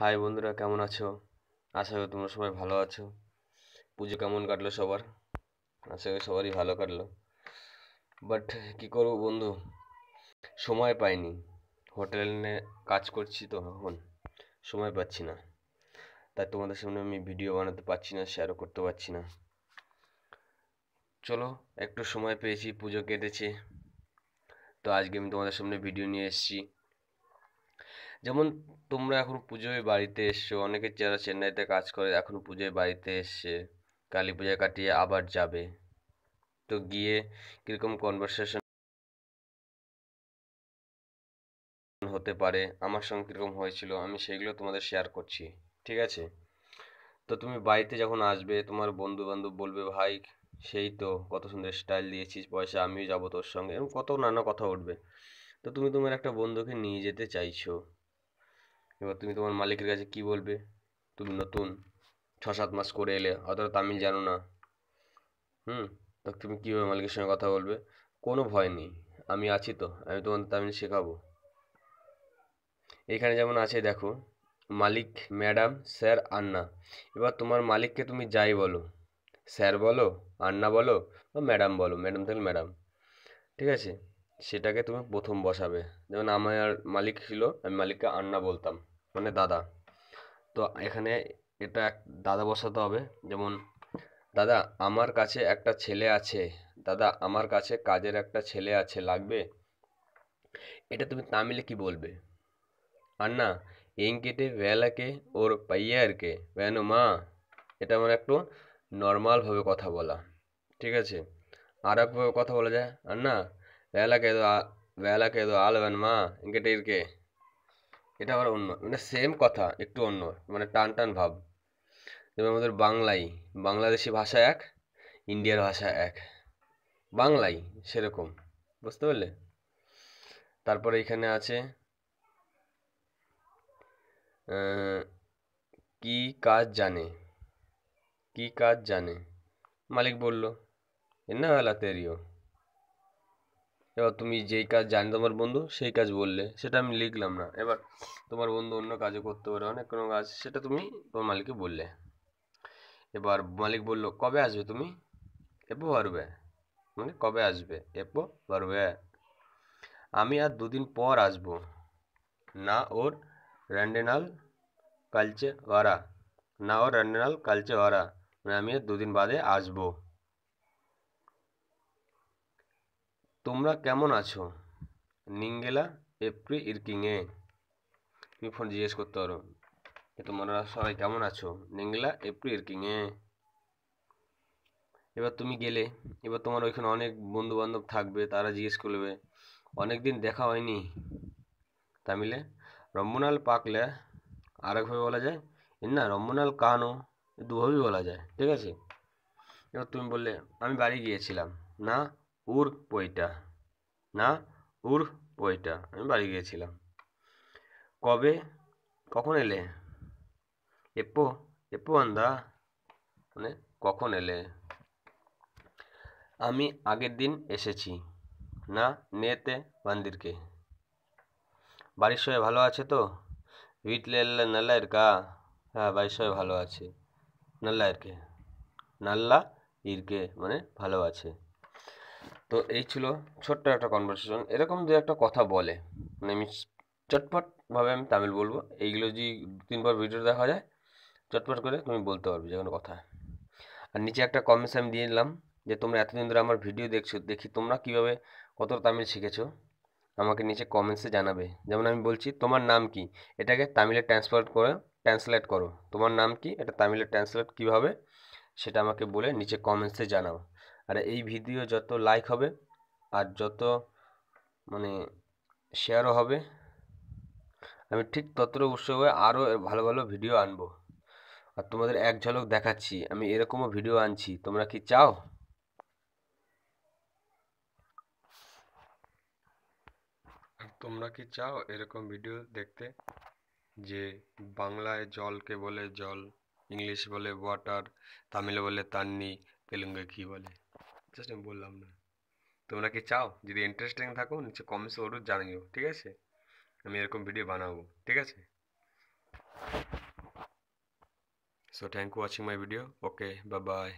high বন্ধুরা কেমন আছো আশা করি তোমরা সবাই ভালো আছো পুজো কেমন কাটলো সবার আশা করি সবারই ভালো কাটলো বাট কি করব বন্ধু সময় পাইনি হোটেল নিয়ে কাজ করছি তো এখন সময় পাচ্ছি না তাই তোমাদের সামনে আমি ভিডিও বানাতে পারছি না শেয়ারও করতে পারছি না চলো একটু সময় পেয়েছি পুজো কেটেছে তো আজকে আমি তোমাদের সামনে ভিডিও নিয়ে এসেছি যেমন তোমরা এখন পুজোয় বাড়িতে এসছো অনেকে যারা চেন্নাইতে কাজ করে এখন পুজোয় বাড়িতে এসছে কালী পূজায় কাটিয়ে আবার যাবে তো গিয়ে কীরকম কনভারসেশন হতে পারে আমার সঙ্গে কীরকম হয়েছিল আমি সেগুলো তোমাদের শেয়ার করছি ঠিক আছে তো তুমি বাড়িতে যখন আসবে তোমার বন্ধু বান্ধব বলবে ভাই সেই তো কত সুন্দর স্টাইল দিয়েছিস পয়সা আমিও যাবো তোর সঙ্গে এবং কত নানা কথা উঠবে তো তুমি তোমার একটা বন্ধুকে নিয়ে যেতে চাইছো এবার তুমি তোমার মালিকের কাছে কি বলবে তুমি নতুন ছ সাত মাস করে এলে অতটা তামিল জানো না হুম তো তুমি কীভাবে মালিকের সঙ্গে কথা বলবে কোনো ভয় নেই আমি আছি তো আমি তোমার তামিল শেখাবো এখানে যেমন আছে দেখো মালিক ম্যাডাম স্যার আন্না এবার তোমার মালিককে তুমি যাই বলো স্যার বলো আন্না বলো বা ম্যাডাম বলো ম্যাডাম থাকলে ম্যাডাম ঠিক আছে সেটাকে তুমি প্রথম বসাবে যেমন আমার মালিক ছিল আমি মালিককে আন্না বলতাম মানে দাদা তো এখানে এটা এক দাদা বসাতে হবে যেমন দাদা আমার কাছে একটা ছেলে আছে দাদা আমার কাছে কাজের একটা ছেলে আছে লাগবে এটা তুমি তামিলে কি বলবে আন্না এঙ্কেটে ভেলাকে ওর পাইয়ারকে ভ্যানো মা এটা আমার মানে একটু নর্মালভাবে কথা বলা ঠিক আছে আর একভাবে কথা বলা যায় আন্না வேலைக்கு எதுவும் வேலைக்கு এদো আল মা ইংকেটে ইরকে এটা আবার অন্য মানে সেম কথা একটু অন্য মানে টান টান ভাব যেমন আমাদের বাংলাই বাংলাদেশি ভাষা এক ইন্ডিয়ার ভাষা এক বাংলাই সেরকম বুঝতে পারলে তারপরে এখানে আছে কি কাজ জানে কি কাজ জানে মালিক বলল এন্না বেলা তেরিও এবার তুমি যেই কাজ জানি তোমার বন্ধু সেই কাজ বললে সেটা আমি লিখলাম না এবার তোমার বন্ধু অন্য কাজও করতে পারে অনেক কোনো কাজ সেটা তুমি তোমার মালিককে বললে এবার মালিক বলল কবে আসবে তুমি এপো পারবে মানে কবে আসবে এপো পারবে আমি আর দুদিন পর আসব না ওর র্যান্ডেনাল কালচে ওরা না ওর র্যান্ডেনাল কালচে ওরা মানে আমি আর দুদিন বাদে আসবো তোমরা কেমন আছো নিঙ্গেলা এপ্রি ইরকিংয়ে তুমি ফোন জিজ্ঞেস করতে পারো যে তোমরা সবাই কেমন আছো নিঙ্গেলা এপ্রি ইরকিংয়ে এবার তুমি গেলে এবার তোমার ওইখানে অনেক বন্ধু বান্ধব থাকবে তারা জিজ্ঞেস করবে অনেক দিন দেখা হয়নি তামিলে রম্বনাল পাকলে আরেকভাবে বলা যায় না রম্বনাল কানো দুভাবেই বলা যায় ঠিক আছে এবার তুমি বললে আমি বাড়ি গিয়েছিলাম না উর পইটা না উর পইটা আমি বাড়ি গিয়েছিলাম কবে কখন এলে এপো এপো আন্দা মানে কখন এলে আমি আগের দিন এসেছি না নেতে বান্দিরকে বাড়ির সবাই ভালো আছে তো ভিটলে নাল্লা ইরকা হ্যাঁ বাড়ির সবাই ভালো আছে নাল্লা ইরকে নাল্লা ইরকে মানে ভালো আছে তো এই ছিল ছোট্ট একটা কনভারসেশন এরকম যে একটা কথা বলে মানে আমি চটপটভাবে আমি তামিল বলবো এইগুলো যদি তিনবার ভিডিও দেখা যায় চটপট করে তুমি বলতে পারবে যে কোনো কথা আর নিচে একটা কমেন্টস আমি দিয়ে দিলাম যে তোমরা এতদিন ধরে আমার ভিডিও দেখছো দেখি তোমরা কিভাবে কত তামিল শিখেছো আমাকে নিচে কমেন্টসে জানাবে যেমন আমি বলছি তোমার নাম কি এটাকে তামিলে ট্রান্সফার করে ট্রান্সলেট করো তোমার নাম কি এটা তামিলে ট্রান্সলেট কীভাবে সেটা আমাকে বলে নিচে কমেন্টসে জানাও আর এই ভিডিও যত লাইক হবে আর যত মানে শেয়ারও হবে আমি ঠিক ততটা উৎসব হয়ে আরও ভালো ভালো ভিডিও আনবো আর তোমাদের এক ঝলক দেখাচ্ছি আমি এরকমও ভিডিও আনছি তোমরা কি চাও তোমরা কি চাও এরকম ভিডিও দেখতে যে বাংলায় জলকে বলে জল ইংলিশ বলে ওয়াটার তামিল বলে তান্নি তেলেঙ্গে কী বলে জাস্ট আমি বললাম না তোমরা কি চাও যদি ইন্টারেস্টিং থাকো নিচে কমেন্টসে ওরও জানিও ঠিক আছে আমি এরকম ভিডিও বানাবো ঠিক আছে so thank you watching my video okay বা বাই